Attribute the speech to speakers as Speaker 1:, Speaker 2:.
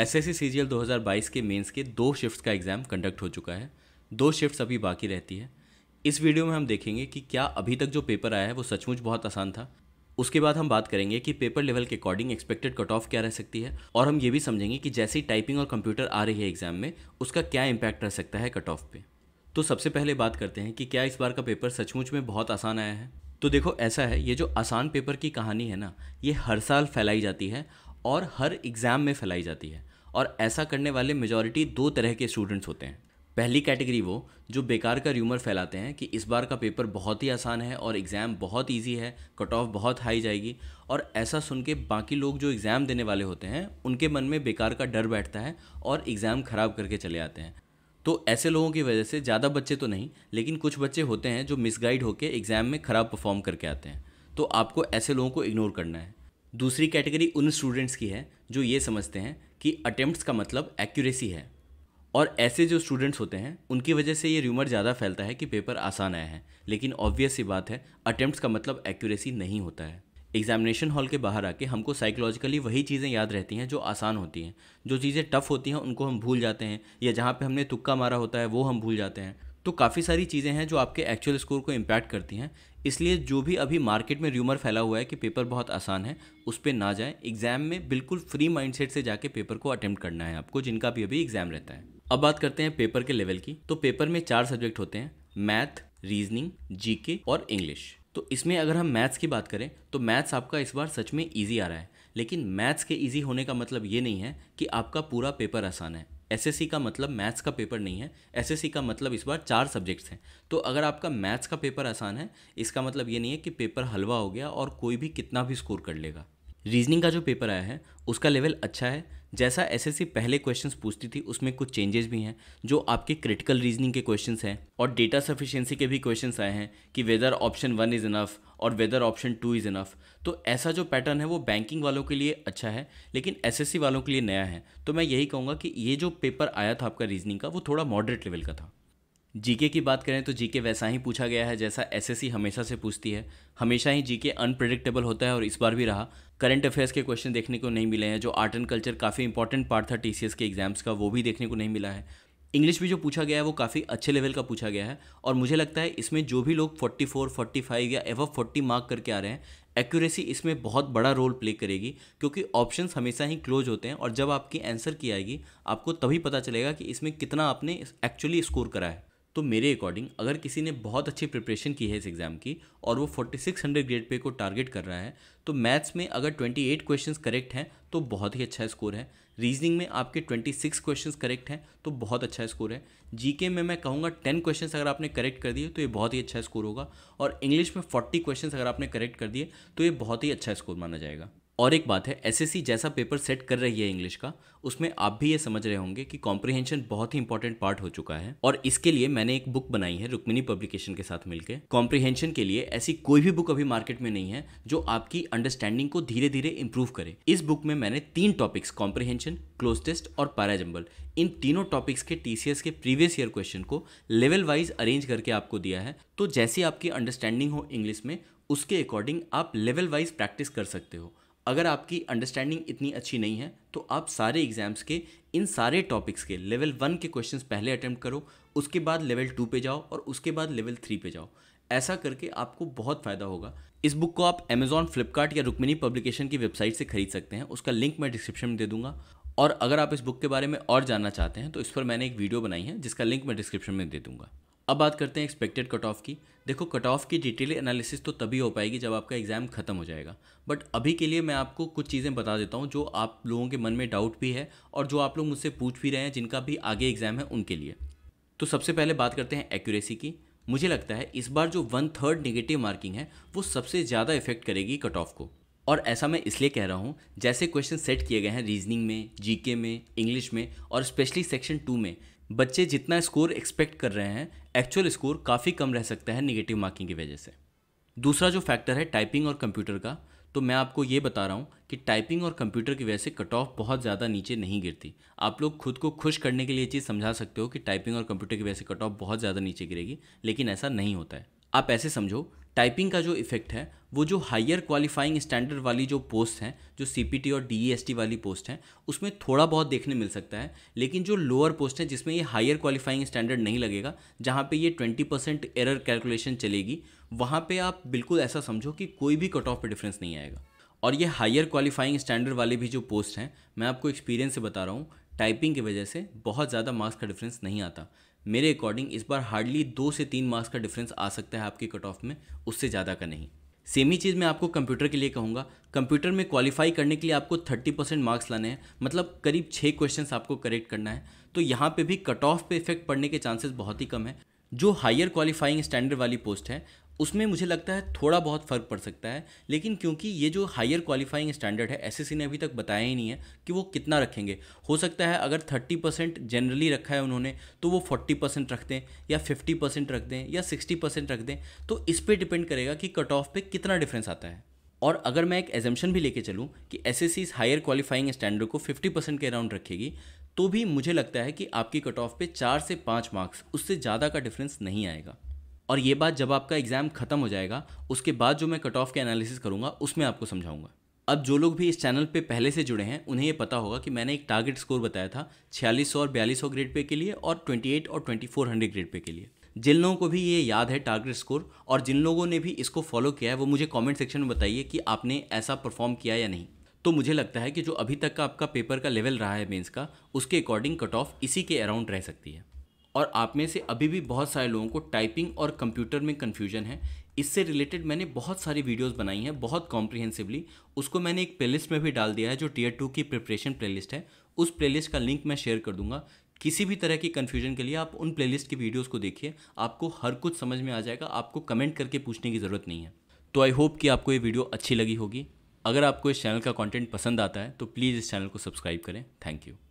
Speaker 1: S S C बाईस के mains के दो शिफ्ट्स का एग्ज़ाम कंडक्ट हो चुका है दो शिफ्ट्स अभी बाकी रहती है इस वीडियो में हम देखेंगे कि क्या अभी तक जो पेपर आया है वो सचमुच बहुत आसान था उसके बाद हम बात करेंगे कि पेपर लेवल के अकॉर्डिंग एक्सपेक्टेड कट ऑफ क्या रह सकती है और हम ये भी समझेंगे कि जैसे ही टाइपिंग और कंप्यूटर आ रही है एग्जाम में उसका क्या इम्पैक्ट रह सकता है कट ऑफ पे तो सबसे पहले बात करते हैं कि क्या इस बार का पेपर सचमुच में बहुत आसान आया है तो देखो ऐसा है ये जो आसान पेपर की कहानी है ना ये हर साल फैलाई जाती है और हर एग्ज़ाम में फैलाई जाती है और ऐसा करने वाले मेजॉरिटी दो तरह के स्टूडेंट्स होते हैं पहली कैटेगरी वो जो बेकार का र्यूमर फैलाते हैं कि इस बार का पेपर बहुत ही आसान है और एग्ज़ाम बहुत ईजी है कट ऑफ बहुत हाई जाएगी और ऐसा सुन के बाकी लोग जो एग्ज़ाम देने वाले होते हैं उनके मन में बेकार का डर बैठता है और एग्ज़ाम ख़राब करके चले आते हैं तो ऐसे लोगों की वजह से ज़्यादा बच्चे तो नहीं लेकिन कुछ बच्चे होते हैं जो मिसगाइड होकर एग्ज़ाम में ख़राब परफॉर्म करके आते हैं तो आपको ऐसे लोगों को इग्नोर करना है दूसरी कैटेगरी उन स्टूडेंट्स की है जो ये समझते हैं कि अटैम्प्ट का मतलब एक्यूरेसी है और ऐसे जो स्टूडेंट्स होते हैं उनकी वजह से ये र्यूमर ज़्यादा फैलता है कि पेपर आसान आया है लेकिन ऑब्वियस सी बात है अटैम्प्ट का मतलब एक्यूरेसी नहीं होता है एग्जामिनेशन हॉल के बाहर आके हमको साइकोलॉजिकली वही चीज़ें याद रहती हैं जो आसान होती हैं जो चीज़ें टफ होती हैं उनको हम भूल जाते हैं या जहाँ पे हमने तुक्का मारा होता है वो हम भूल जाते हैं तो काफ़ी सारी चीज़ें हैं जो आपके एक्चुअल स्कोर को इम्पैक्ट करती हैं इसलिए जो भी अभी मार्केट में र्यूमर फैला हुआ है कि पेपर बहुत आसान है उस पर ना जाएं एग्ज़ाम में बिल्कुल फ्री माइंडसेट से जाके पेपर को अटेम्प्ट करना है आपको जिनका भी अभी एग्ज़ाम रहता है अब बात करते हैं पेपर के लेवल की तो पेपर में चार सब्जेक्ट होते हैं मैथ रीजनिंग जीके और इंग्लिश तो इसमें अगर हम मैथ्स की बात करें तो मैथ्स आपका इस बार सच में ईजी आ रहा है लेकिन मैथ्स के ईजी होने का मतलब ये नहीं है कि आपका पूरा पेपर आसान है एस का मतलब मैथ्स का पेपर नहीं है एस का मतलब इस बार चार सब्जेक्ट्स हैं तो अगर आपका मैथ्स का पेपर आसान है इसका मतलब ये नहीं है कि पेपर हलवा हो गया और कोई भी कितना भी स्कोर कर लेगा रीजनिंग का जो पेपर आया है उसका लेवल अच्छा है जैसा एसएससी पहले क्वेश्चंस पूछती थी उसमें कुछ चेंजेस भी हैं जो आपके क्रिटिकल रीजनिंग के क्वेश्चंस हैं और डेटा सफिशिएंसी के भी क्वेश्चंस आए हैं कि whether option one is enough और whether option two is enough तो ऐसा जो पैटर्न है वो बैंकिंग वालों के लिए अच्छा है लेकिन सी वालों के लिए नया है तो मैं यही कहूँगा कि ये जो पेपर आया था आपका रीजनिंग का वो थोड़ा मॉडरेट लेवल का था जीके की बात करें तो जीके वैसा ही पूछा गया है जैसा एसएससी हमेशा से पूछती है हमेशा ही जीके अनप्रडिक्टेबल होता है और इस बार भी रहा करंट अफेयर्स के क्वेश्चन देखने को नहीं मिले हैं जो आर्ट एंड कल्चर काफ़ी इंपॉर्टेंट पार्ट था टी के एग्जाम्स का वो भी देखने को नहीं मिला है इंग्लिश भी जो पूछा गया है वो काफ़ी अच्छे लेवल का पूछा गया है और मुझे लगता है इसमें जो भी लोग 44, 45 या एवं 40 मार्क करके आ रहे हैं एक्यूरेसी इसमें बहुत बड़ा रोल प्ले करेगी क्योंकि ऑप्शन हमेशा ही क्लोज होते हैं और जब आपकी आंसर की आएगी आपको तभी पता चलेगा कि इसमें कितना आपने एक्चुअली स्कोर करा है तो मेरे अकॉर्डिंग अगर किसी ने बहुत अच्छी प्रिपरेशन की है इस एग्ज़ाम की और वो 4600 ग्रेड पे को टारगेट कर रहा है तो मैथ्स में अगर 28 क्वेश्चंस करेक्ट हैं तो बहुत ही अच्छा स्कोर है रीजनिंग में आपके 26 क्वेश्चंस करेक्ट हैं तो बहुत अच्छा स्कोर है जीके में मैं कहूँगा 10 क्वेश्चंस अगर आपने करेक्ट कर दिए तो ये बहुत ही अच्छा स्कोर होगा और इंग्लिश में 40 क्वेश्चंस अगर आपने करेक्ट कर दिए तो ये बहुत ही अच्छा स्कोर माना जाएगा और एक बात है सी जैसा पेपर सेट कर रही है इंग्लिश का उसमें आप भी ये समझ रहे होंगे कि कॉम्प्रिहेंशन बहुत ही इंपॉर्टेंट पार्ट हो चुका है और इसके लिए मैंने एक बुक बनाई है रुक्मिनी पब्लिकेशन के साथ मिलकर कॉम्प्रिहेंशन के लिए ऐसी कोई भी बुक अभी मार्केट में नहीं है जो आपकी अंडरस्टैंडिंग को धीरे धीरे इंप्रूव करे इस बुक में मैंने तीन टॉपिक्स कॉम्प्रिहेंशन क्लोज टेस्ट और पैराजम्बल इन तीनों टॉपिक्स के टीसीएस के प्रीवियस ईयर क्वेश्चन को लेवल वाइज अरेंज करके आपको दिया है तो जैसी आपकी अंडरस्टैंडिंग हो इंग्लिश में उसके अकॉर्डिंग आप लेवल वाइज प्रैक्टिस कर सकते हो अगर आपकी अंडरस्टैंडिंग इतनी अच्छी नहीं है तो आप सारे एग्जाम्स के इन सारे टॉपिक्स के लेवल वन के क्वेश्चंस पहले अटैम्प्ट करो उसके बाद लेवल टू पे जाओ और उसके बाद लेवल थ्री पे जाओ ऐसा करके आपको बहुत फ़ायदा होगा इस बुक को आप अमेजॉन फ्लिपकार्ट या रुक्मिनी पब्लिकेशन की वेबसाइट से खरीद सकते हैं उसका लिंक मैं डिस्क्रिप्शन में दे दूंगा और अगर आप इस बुक के बारे में और जानना चाहते हैं तो इस पर मैंने एक वीडियो बनाई है जिसका लिंक मैं डिस्क्रिप्शन में दे दूंगा अब बात करते हैं एक्सपेक्टेड कट ऑफ की देखो कट ऑफ की डिटेल एनालिसिस तो तभी हो पाएगी जब आपका एग्ज़ाम ख़त्म हो जाएगा बट अभी के लिए मैं आपको कुछ चीज़ें बता देता हूँ जो आप लोगों के मन में डाउट भी है और जो आप लोग मुझसे पूछ भी रहे हैं जिनका भी आगे एग्ज़ाम है उनके लिए तो सबसे पहले बात करते हैं एक्यूरेसी की मुझे लगता है इस बार जो वन थर्ड नेगेटिव मार्किंग है वो सबसे ज़्यादा इफेक्ट करेगी कट ऑफ को और ऐसा मैं इसलिए कह रहा हूँ जैसे क्वेश्चन सेट किए गए हैं रीजनिंग में जीके में इंग्लिश में और स्पेशली सेक्शन टू में बच्चे जितना स्कोर एक्सपेक्ट कर रहे हैं एक्चुअल स्कोर काफ़ी कम रह सकता है निगेटिव मार्किंग की वजह से दूसरा जो फैक्टर है टाइपिंग और कंप्यूटर का तो मैं आपको ये बता रहा हूँ कि टाइपिंग और कंप्यूटर की वजह से कट ऑफ बहुत ज़्यादा नीचे नहीं गिरती आप लोग खुद को खुश करने के लिए चीज़ समझा सकते हो कि टाइपिंग और कंप्यूटर की वजह से कट ऑफ बहुत ज़्यादा नीचे गिरेगी लेकिन ऐसा नहीं होता है आप ऐसे समझो टाइपिंग का जो इफेक्ट है वो जो हायर क्वालिफाइंग स्टैंडर्ड वाली जो पोस्ट हैं जो सी और डी e वाली पोस्ट हैं उसमें थोड़ा बहुत देखने मिल सकता है लेकिन जो लोअर पोस्ट है जिसमें ये हायर क्वालिफाइंग स्टैंडर्ड नहीं लगेगा जहाँ पे ये 20 परसेंट एरर कैलकुलेशन चलेगी वहाँ पे आप बिल्कुल ऐसा समझो कि कोई भी कट ऑफ पर डिफरेंस नहीं आएगा और ये हायर क्वालिफाइंग स्टैंडर्ड वाले भी जो पोस्ट हैं मैं आपको एक्सपीरियंस से बता रहा हूँ टाइपिंग की वजह से बहुत ज़्यादा मार्क्स का डिफरेंस नहीं आता मेरे अकॉर्डिंग इस बार हार्डली दो से तीन मार्क्स का डिफरेंस आ सकता है आपके कट ऑफ में उससे ज़्यादा का नहीं सेम ही चीज़ मैं आपको कंप्यूटर के लिए कहूँगा कंप्यूटर में क्वालिफाई करने के लिए आपको थर्टी परसेंट मार्क्स लाने हैं मतलब करीब छः क्वेश्चन आपको करेक्ट करना है तो यहाँ पे भी कट ऑफ पे इफेक्ट पड़ने के चांसेस बहुत ही कम है जो हायर क्वालिफाइंग स्टैंडर्ड वाली पोस्ट है उसमें मुझे लगता है थोड़ा बहुत फ़र्क पड़ सकता है लेकिन क्योंकि ये जो हायर क्वालिफाइंग स्टैंडर्ड है एसएससी ने अभी तक बताया ही नहीं है कि वो कितना रखेंगे हो सकता है अगर थर्टी परसेंट जनरली रखा है उन्होंने तो वो फोर्टी परसेंट रख दें या फिफ्टी परसेंट रख दें या सिक्सटी परसेंट रख दें तो इस पर डिपेंड करेगा कि कट ऑफ पर कितना डिफरेंस आता है और अगर मैं एक एजम्पन भी लेके चलूँ कि S S higher qualifying standard को फ़िफ्टी परसेंट के अराउंड रखेगी तो भी मुझे लगता है कि आपकी कट ऑफ पे चार से पाँच मार्क्स उससे ज़्यादा का डिफरेंस नहीं आएगा और ये बात जब आपका एग्ज़ाम ख़त्म हो जाएगा उसके बाद जो मैं कट ऑफ के एनालिसिस करूंगा उसमें आपको समझाऊंगा अब जो लोग भी इस चैनल पे पहले से जुड़े हैं उन्हें ये पता होगा कि मैंने एक टारगेट स्कोर बताया था छियालीस और बयालीस ग्रेड पे के लिए और ट्वेंटी और ट्वेंटी ग्रेड पे के लिए जिन लोगों को भी ये याद है टारगेट स्कोर और जिन लोगों ने भी इसको फॉलो किया है वो मुझे कमेंट सेक्शन में बताइए कि आपने ऐसा परफॉर्म किया या नहीं तो मुझे लगता है कि जो अभी तक का आपका पेपर का लेवल रहा है मेंस का उसके अकॉर्डिंग कट ऑफ इसी के अराउंड रह सकती है और आप में से अभी भी बहुत सारे लोगों को टाइपिंग और कंप्यूटर में कन्फ्यूजन है इससे रिलेटेड मैंने बहुत सारी वीडियोस बनाई हैं बहुत कॉम्प्रिहेंसिवली उसको मैंने एक प्लेलिस्ट में भी डाल दिया है जो टीयर टू की प्रिपरेशन प्लेलिस्ट है उस प्लेलिस्ट का लिंक मैं शेयर कर दूंगा किसी भी तरह की कन्फ्यूजन के लिए आप उन प्लेलिस्ट की वीडियोस को देखिए आपको हर कुछ समझ में आ जाएगा आपको कमेंट करके पूछने की ज़रूरत नहीं है तो आई होप कि आपको ये वीडियो अच्छी लगी होगी अगर आपको इस चैनल का कंटेंट पसंद आता है तो प्लीज़ इस चैनल को सब्सक्राइब करें थैंक यू